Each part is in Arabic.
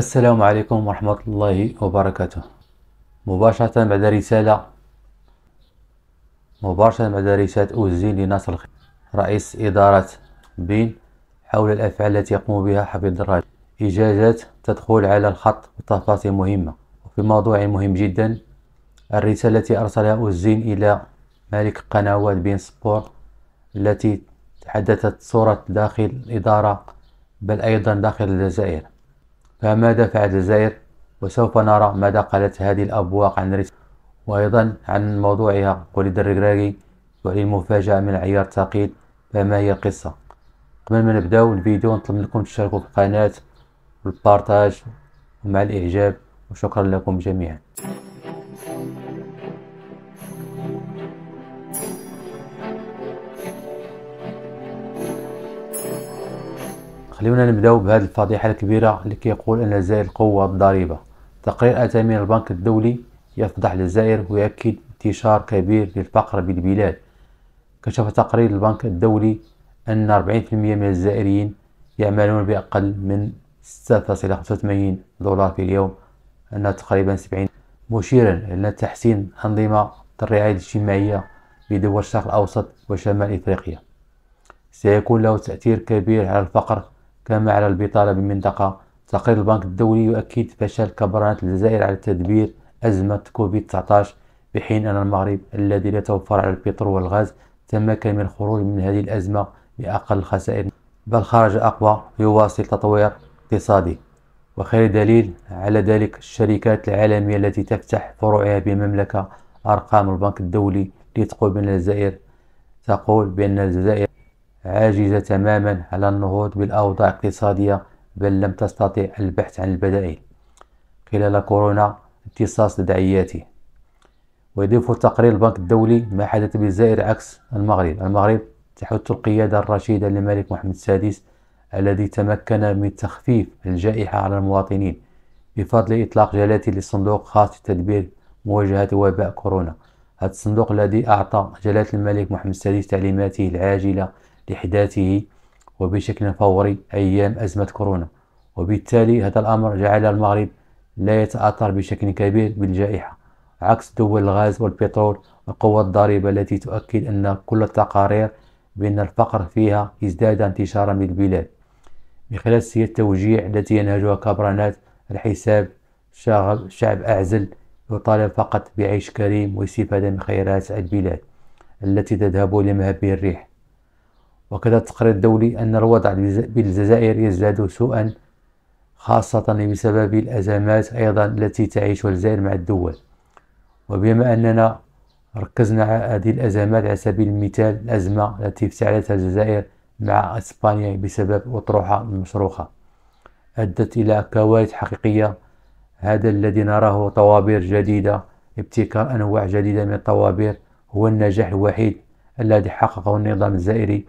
السلام عليكم ورحمة الله وبركاته مباشرة بعد رسالة مباشرة بعد رسالة أوزين لناصر الخير رئيس إدارة بين حول الأفعال التي يقوم بها حفيظ الراجل إجازات تدخل على الخط بتفاصيل مهمة وفي موضوع مهم جدا الرسالة التي أرسلها أوزين إلى مالك قنوات بين سبور التي تحدثت صورة داخل الإدارة بل أيضا داخل الجزائر فماذا فعل الجزائر وسوف نرى ماذا قالت هذه الأبواق عن ريس وأيضا عن موضوعها وليد الركراكي وعلي المفاجأة من عيار تقيل فما هي القصة قبل ما نبداو الفيديو نطلب منكم تشتركوا في القناة والبارتاج ومع الإعجاب وشكرا لكم جميعا خلينا نبداو بهذه الفضيحه الكبيره اللي كيقول ان الجزائر قوه الضريبه تقرير اتى من البنك الدولي يفضح الجزائر ويؤكد انتشار كبير للفقر بالبلاد كشف تقرير البنك الدولي ان 40% من الجزائريين يعملون باقل من 6.85 دولار في اليوم انها تقريبا 70 مشيرا الى تحسين انظمه الرعايه الاجتماعيه في دول الشرق الاوسط وشمال افريقيا سيكون له تأثير كبير على الفقر كما على البطالة بالمنطقة تقرير البنك الدولي يؤكد فشل كبرنة الجزائر على تدبير أزمة كوفيد 19 بحين أن المغرب الذي لا توفر على البترول والغاز تمكن من الخروج من هذه الأزمة بأقل الخسائر بل خرج أقوى ويواصل تطوير اقتصادي وخير دليل على ذلك الشركات العالمية التي تفتح فروعها بالمملكة أرقام البنك الدولي لتقول بأن الجزائر تقول بأن الجزائر عاجزة تماما على النهوض بالأوضاع الاقتصادية بل لم تستطع البحث عن البدائل خلال كورونا امتصاص تداعياته ويضيف التقرير البنك الدولي ما حدث بالجزائر عكس المغرب المغرب تحث القيادة الرشيدة للملك محمد السادس الذي تمكن من تخفيف الجائحة على المواطنين بفضل إطلاق جلاتي لصندوق خاص لتدبير مواجهة وباء كورونا هذا الصندوق الذي أعطى جلالة الملك محمد السادس تعليماته العاجلة لحداثه وبشكل فوري أيام أزمة كورونا وبالتالي هذا الأمر جعل المغرب لا يتأثر بشكل كبير بالجائحة عكس دول الغاز والبترول القوة الضاربة التي تؤكد أن كل التقارير بأن الفقر فيها ازداد انتشارا بالبلاد من خلال سياسة التوجيع التي ينهجها كبرانات الحساب شعب, شعب أعزل يطالب فقط بعيش كريم واستفادة من خيرات البلاد التي تذهب لمهب الريح وكذا التقرير الدولي أن الوضع بالجزائر يزداد سوءا خاصة بسبب الأزمات أيضا التي تعيشها الجزائر مع الدول وبما أننا ركزنا على هذه الأزمات على سبيل المثال الأزمة التي افتعلتها الجزائر مع إسبانيا بسبب أطروحة المصروخة أدت إلى كوارث حقيقية هذا الذي نراه طوابير جديدة ابتكار أنواع جديدة من الطوابير هو النجاح الوحيد الذي حققه النظام الجزائري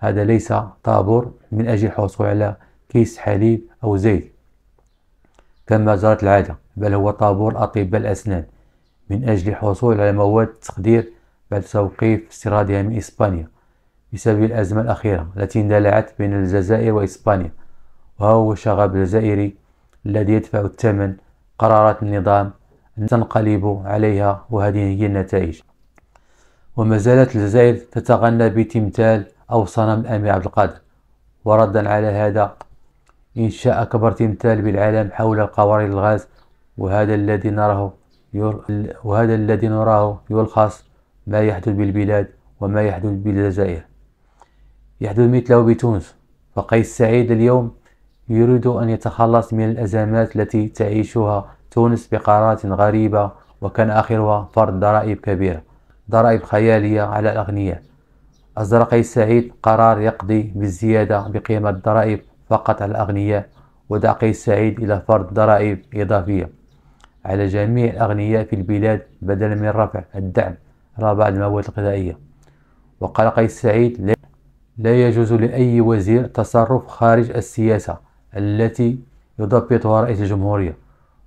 هذا ليس طابور من أجل الحصول على كيس حليب أو زيت كما جرت العادة بل هو طابور أطباء الأسنان من أجل الحصول على مواد تقدير بعد توقيف استيرادها من إسبانيا بسبب الأزمة الأخيرة التي اندلعت بين الجزائر وإسبانيا وهو الشغب الجزائري الذي يدفع الثمن قرارات النظام أن تنقلب عليها وهذه هي النتائج وما زالت الجزائر تتغنى بتمثال أو صنم الأمير عبد القادر وردا على هذا إنشاء أكبر تمثال بالعالم حول قوارير الغاز وهذا الذي نراه وهذا الذي نراه يلخص ما يحدث بالبلاد وما يحدث بالجزائر يحدث مثله بتونس فقيس سعيد اليوم يريد أن يتخلص من الأزمات التي تعيشها تونس بقرارات غريبة وكان آخرها فرض ضرائب كبيرة ضرائب خيالية على الأغنياء أصدر قيس سعيد قرار يقضي بالزيادة بقيمة الضرائب فقط على الأغنياء ودعا قيس سعيد إلى فرض ضرائب إضافية على جميع الأغنياء في البلاد بدلا من رفع الدعم على بعض المواد الغذائية وقال قيس سعيد لا يجوز لأي وزير تصرف خارج السياسة التي يضبطها رئيس الجمهورية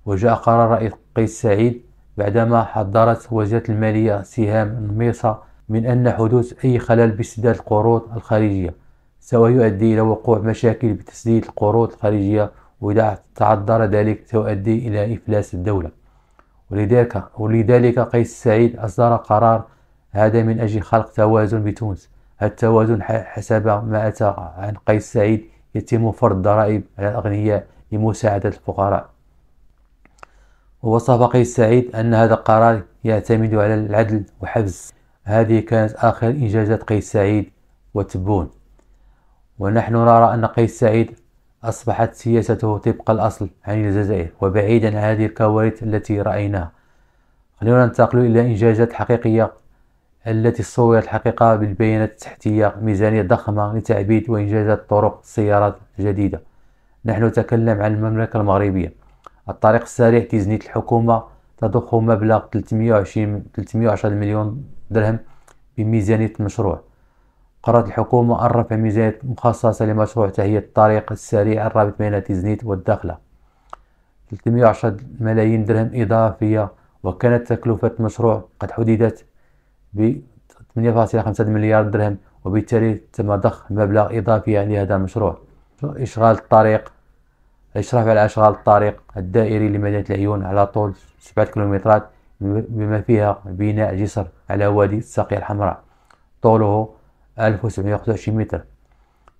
وجاء قرار رئيس قيس سعيد بعدما حضرت وزارة المالية سهام الميصة من أن حدوث أي خلل بسداد القروض الخارجية سوف يؤدي إلى وقوع مشاكل بتسديد القروض الخارجية وإذا تعذر ذلك سيؤدي إلى إفلاس الدولة ولذلك ولذلك قيس سعيد أصدر قرار هذا من أجل خلق توازن بتونس التوازن حسب ما أتى عن قيس سعيد يتم فرض ضرائب على الأغنياء لمساعدة الفقراء ووصف قيس سعيد أن هذا القرار يعتمد على العدل وحفظ هذه كانت آخر إنجازات قيس سعيد وتبون ونحن نرى أن قيس سعيد أصبحت سياسته طبق الأصل عن الجزائر وبعيدا عن هذه الكوارث التي رأيناها خلونا ننتقل إلى إنجازات حقيقية التي صورت الحقيقة بالبيانات التحتية ميزانية ضخمة لتعبيد وإنجازات طرق السيارات الجديدة نحن نتكلم عن المملكة المغربية الطريق السريع تزنيت الحكومة تضخ مبلغ 320 310 مليون درهم بميزانية المشروع قررت الحكومة الرفع ميزانية مخصصة لمشروع تهيئة الطريق السريع الرابط بين تيزنيت والداخلة 310 ملايين درهم إضافية وكانت تكلفة المشروع قد حددت ب 8.5 مليار درهم وبالتالي تم ضخ مبلغ إضافي لهذا المشروع إشغال الطريق الإشراف على إشغال الطريق الدائري لمدينة العيون على طول 7 كيلومترات بما فيها بناء جسر على وادي الساقية الحمراء طوله 1725 متر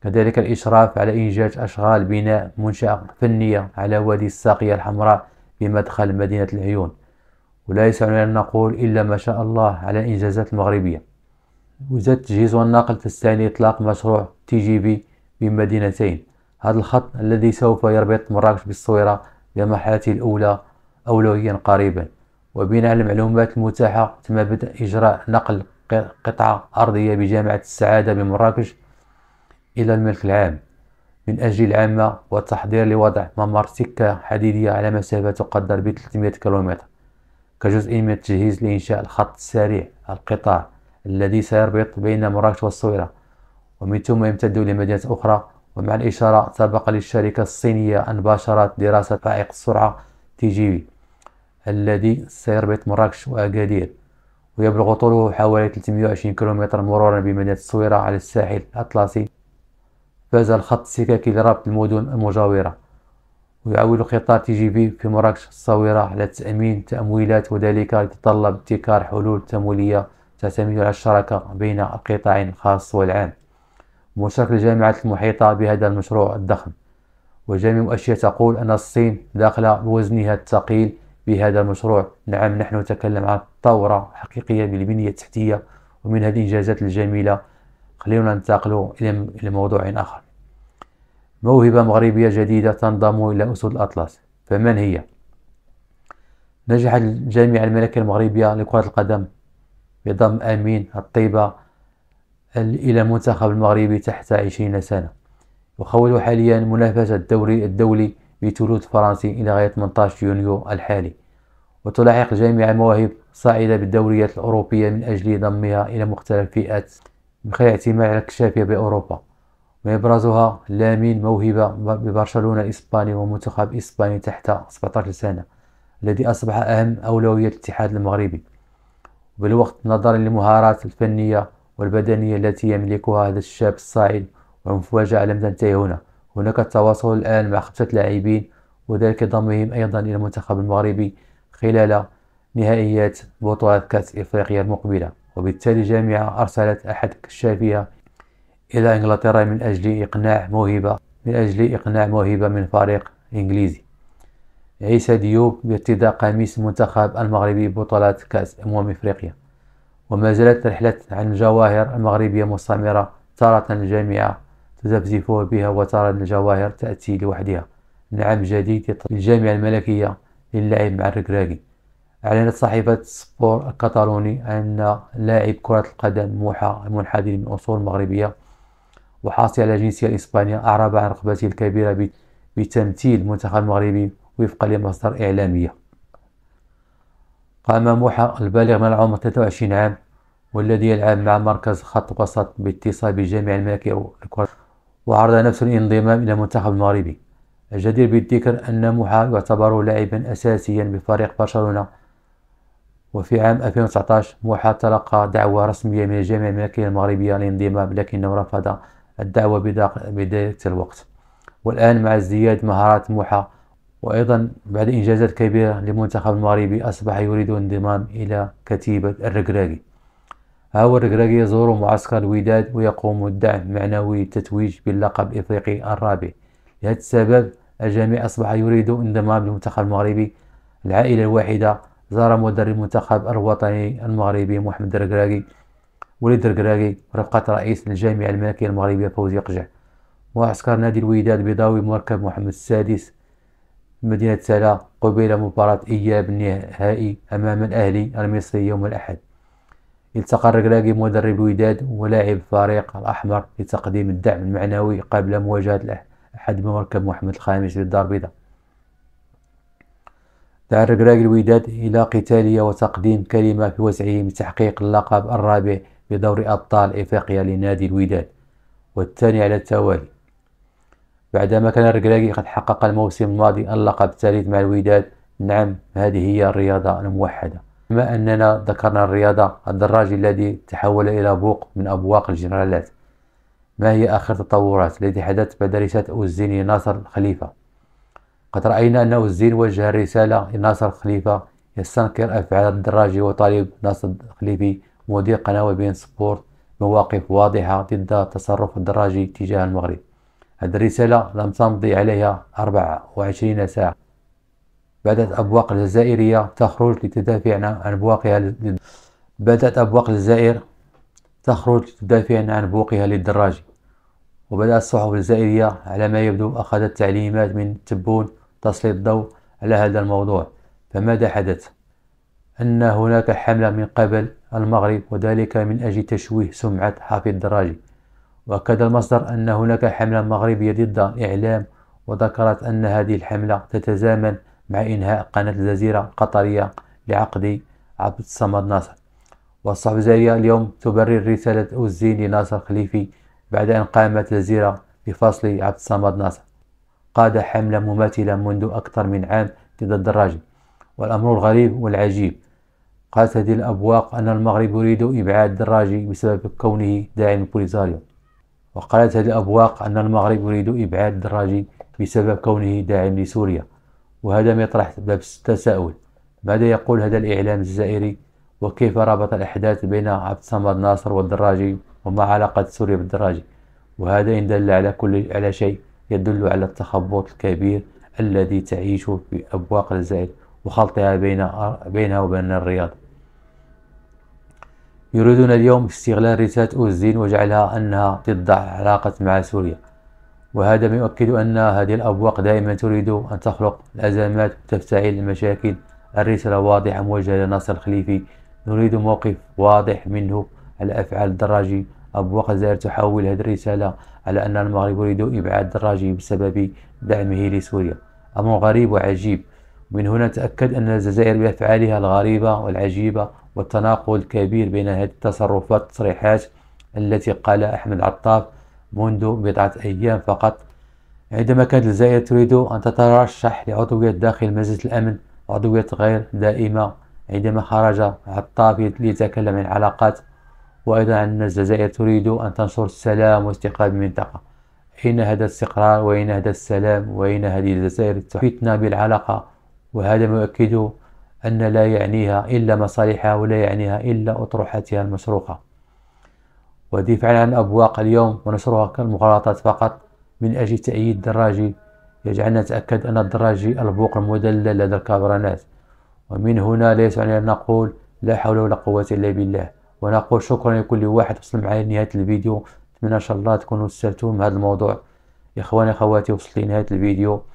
كذلك الإشراف على إنجاز أشغال بناء منشأة فنية على وادي الساقية الحمراء بمدخل مدينة العيون ولا يسعنا أن نقول إلا ما شاء الله على الإنجازات المغربية وزاد التجهيز والنقل في الثاني إطلاق مشروع تي جي بي بمدينتين هذا الخط الذي سوف يربط مراكش بالصويرة بمرحلته الأولى أولويا قريبا وبناء المعلومات المتاحة تم بدء إجراء نقل قطعة أرضية بجامعة السعادة بمراكش إلى الملك العام من أجل العامة والتحضير لوضع ممر سكة حديدية على مسافة تقدر ب 300 كيلومتر كجزء من التجهيز لإنشاء الخط السريع القطاع الذي سيربط بين مراكش والصويرة ومن ثم يمتد لمدينة أخرى ومع الإشارة سبق للشركة الصينية أن باشرت دراسة فائق السرعة تي جي بي الذي سيربط مراكش وأكادير ويبلغ طوله حوالي 320 كيلومتر مرورا بمدينة الصويرة على الساحل الأطلسي فاز الخط السكاكي لربط المدن المجاورة ويعول قطار تي جي بي في مراكش الصويرة على تأمين تأمويلات وذلك يتطلب ابتكار حلول تمويلية تعتمد على الشراكة بين القطاعين الخاص والعام مشاركة الجامعات المحيطة بهذا المشروع الضخم وجميع المؤشرات تقول أن الصين داخلة بوزنها الثقيل بهذا المشروع نعم نحن نتكلم عن ثورة حقيقية بالبنية التحتية ومن هذه الإنجازات الجميلة خلينا ننتقل إلى موضوع آخر موهبة مغربية جديدة تنضم إلى أسود الأطلس فمن هي؟ نجحت الجامعة الملكية المغربية لكرة القدم بضم أمين الطيبة إلى المنتخب المغربي تحت عشرين سنة يخوض حاليا منافسة الدوري الدولي بتولوز فرنسي إلى غاية 18 يونيو الحالي وتلاحق جميع المواهب صاعدة بالدوريات الأوروبية من أجل ضمها إلى مختلف فئات من خلال اعتمادها الكشافية بأوروبا ويبرزها لامين موهبة ببرشلونة الإسباني ومنتخب إسباني تحت 17 سنة الذي أصبح أهم أولوية الاتحاد المغربي بالوقت نظرا للمهارات الفنية والبدنية التي يملكها هذا الشاب الصاعد والمفاجأة لم تنتهي هنا هناك التواصل الآن مع خمسة لاعبين وذلك ضمهم أيضا إلى المنتخب المغربي خلال نهائيات بطولة كأس إفريقيا المقبلة وبالتالي الجامعة أرسلت أحد كشافها إلى إنجلترا من أجل إقناع موهبة من أجل إقناع موهبة من فريق إنجليزي عيسى ديوب بارتداء قميص المنتخب المغربي بطولة كأس أمم إفريقيا وما زالت رحلة عن الجواهر المغربية مستمرة تارة الجامعة تزفزف بها وترى الجواهر تأتي لوحدها نعم جديد الجامعة الملكية للعب مع الركراكي أعلنت صحيفة سبور الكتالوني أن لاعب كرة القدم موحى منحدر من أصول مغربية وحاصل على جنسية إسبانيا أعرب عن رغبته الكبيرة بتمثيل المنتخب المغربي وفقا لمصدر إعلامية قام موحى البالغ من العمر 23 عام والذي يلعب مع مركز خط وسط باتصال بالجامعة الملكية لكرة وعرض نفسه للانضمام إلى المنتخب المغربي الجدير بالذكر أن محا يعتبر لاعبا أساسيا بفريق برشلونة وفي عام 2019 محا تلقى دعوة رسمية من الجامعة الملكية المغربية للانضمام لكنه رفض الدعوة بداية الوقت والآن مع ازدياد مهارات محا وأيضا بعد إنجازات كبيرة للمنتخب المغربي أصبح يريد الانضمام إلى كتيبة الركراكي هاور غراغي يزور معسكر الوداد ويقوم الدعم معنوي التتويج باللقب الإفريقي الرابع لهذا السبب الجميع أصبح يريد انضمام للمنتخب المغربي العائلة الواحدة زار مدرب المنتخب الوطني المغربي محمد الركراكي وليد الركراكي رفقة رئيس الجامعة الملكية المغربية فوزي قجع وعسكر نادي الوداد البيضاوي مركب محمد السادس مدينة سلا قبيل مباراة إياب النهائي أمام الأهلي المصري يوم الأحد التقى الركراكي مدرب الوداد ولاعب الفريق الأحمر لتقديم الدعم المعنوي قبل مواجهة أحد مركب محمد الخامس للدار البيضاء دعا الركراكي الوداد إلى قتالية وتقديم كلمة في وسعه لتحقيق اللقب الرابع بدور أبطال إفريقيا لنادي الوداد والثاني على التوالي بعدما كان الركراكي قد حقق الموسم الماضي اللقب الثالث مع الوداد نعم هذه هي الرياضة الموحدة بما أننا ذكرنا الرياضة الدراج الذي تحول إلى بوق من أبواق الجنرالات ما هي آخر التطورات التي حدثت بعد رسالة أوزين ناصر الخليفة قد رأينا أن أوزين وجه رسالة لناصر الخليفة يستنكر أفعال الدراجي وطالب ناصر الخليفي مدير قناة بين سبورت مواقف واضحة ضد تصرف الدراجي تجاه المغرب هذه الرسالة لم تمضي عليها 24 ساعة بدأت أبواق الجزائرية تخرج لتدافعنا عن بواقها لد... بدأت أبواق الجزائر تخرج لتدافعنا عن بوقها للدراجي وبدأت الصحف الجزائرية على ما يبدو أخذت تعليمات من تبون تسليط الضوء على هذا الموضوع فماذا حدث؟ أن هناك حملة من قبل المغرب وذلك من أجل تشويه سمعة حافظ الدراجي وأكد المصدر أن هناك حملة مغربية ضد الإعلام وذكرت أن هذه الحملة تتزامن مع إنهاء قناة الجزيرة القطرية لعقد عبد الصمد ناصر والصحف الجزائرية اليوم تبرر رسالة أوزين لناصر خليفي بعد أن قامت الجزيرة بفصل عبد الصمد ناصر قاد حملة مماثلة منذ أكثر من عام ضد الدراجي والأمر الغريب والعجيب قالت هذه الأبواق أن المغرب يريد إبعاد الدراجي بسبب كونه داعم بوليزاريو وقالت هذه الأبواق أن المغرب يريد إبعاد الدراجي بسبب كونه داعم لسوريا وهذا ما يطرح باب التساؤل ماذا يقول هذا الإعلام الجزائري وكيف ربط الأحداث بين عبد الصمد ناصر والدراجي وما علاقة سوريا بالدراجي وهذا إن دل على كل على شيء يدل على التخبط الكبير الذي تعيشه في أبواق الجزائر وخلطها بين بينها وبين الرياض يريدون اليوم استغلال رسالة أوزين وجعلها أنها تضع علاقة مع سوريا وهذا ما يؤكد أن هذه الأبواق دائما تريد أن تخلق الأزمات وتفتعل المشاكل الرسالة واضحة موجهة لناصر الخليفي نريد موقف واضح منه على أفعال الدراجي أبواق الجزائر تحول هذه الرسالة على أن المغرب يريد إبعاد الدراجي بسبب دعمه لسوريا أمر غريب وعجيب من هنا تأكد أن الجزائر بأفعالها الغريبة والعجيبة والتناقض الكبير بين هذه التصرفات والتصريحات التي قال أحمد عطاف منذ بضعة أيام فقط عندما كانت الجزائر تريد أن تترشح لعضوية داخل مجلس الأمن عضوية غير دائمة عندما خرج عطافي ليتكلم عن العلاقات وأيضا أن الجزائر تريد أن تنشر السلام واستقرار المنطقة أين هذا الاستقرار وأين هذا السلام وأين هذه الجزائر تحيطنا بالعلاقة وهذا ما يؤكد أن لا يعنيها إلا مصالحها ولا يعنيها إلا أطروحتها المشروقة ودي فعلا أبواق اليوم ونشرها كالمغالطات فقط من أجل تأييد دراجي يجعلنا نتأكد أن الدراجي البوق المدلل لدى الكابرانات ومن هنا ليس علينا أن نقول لا حول ولا قوة إلا بالله ونقول شكرا لكل واحد وصل معي لنهاية الفيديو أتمنى إن شاء الله تكونوا استفدتوا من هذا الموضوع إخواني أخواتي وصلت لنهاية الفيديو